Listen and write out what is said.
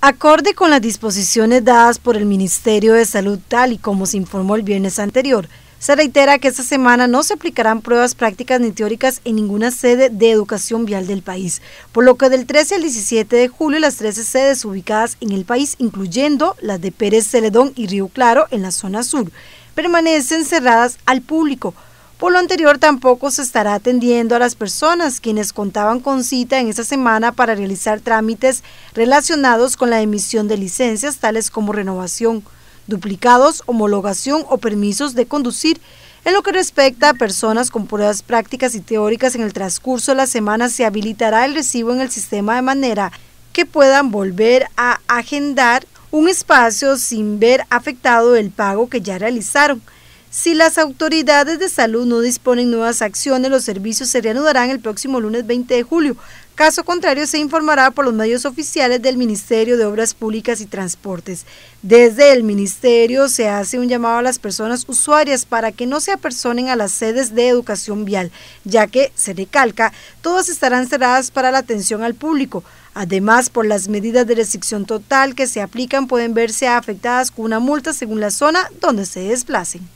Acorde con las disposiciones dadas por el Ministerio de Salud, tal y como se informó el viernes anterior, se reitera que esta semana no se aplicarán pruebas prácticas ni teóricas en ninguna sede de educación vial del país, por lo que del 13 al 17 de julio las 13 sedes ubicadas en el país, incluyendo las de Pérez Celedón y Río Claro en la zona sur, permanecen cerradas al público, por lo anterior, tampoco se estará atendiendo a las personas quienes contaban con cita en esta semana para realizar trámites relacionados con la emisión de licencias, tales como renovación, duplicados, homologación o permisos de conducir. En lo que respecta a personas con pruebas prácticas y teóricas en el transcurso de la semana, se habilitará el recibo en el sistema de manera que puedan volver a agendar un espacio sin ver afectado el pago que ya realizaron. Si las autoridades de salud no disponen nuevas acciones, los servicios se reanudarán el próximo lunes 20 de julio. Caso contrario, se informará por los medios oficiales del Ministerio de Obras Públicas y Transportes. Desde el Ministerio se hace un llamado a las personas usuarias para que no se apersonen a las sedes de educación vial, ya que, se recalca, todas estarán cerradas para la atención al público. Además, por las medidas de restricción total que se aplican, pueden verse afectadas con una multa según la zona donde se desplacen.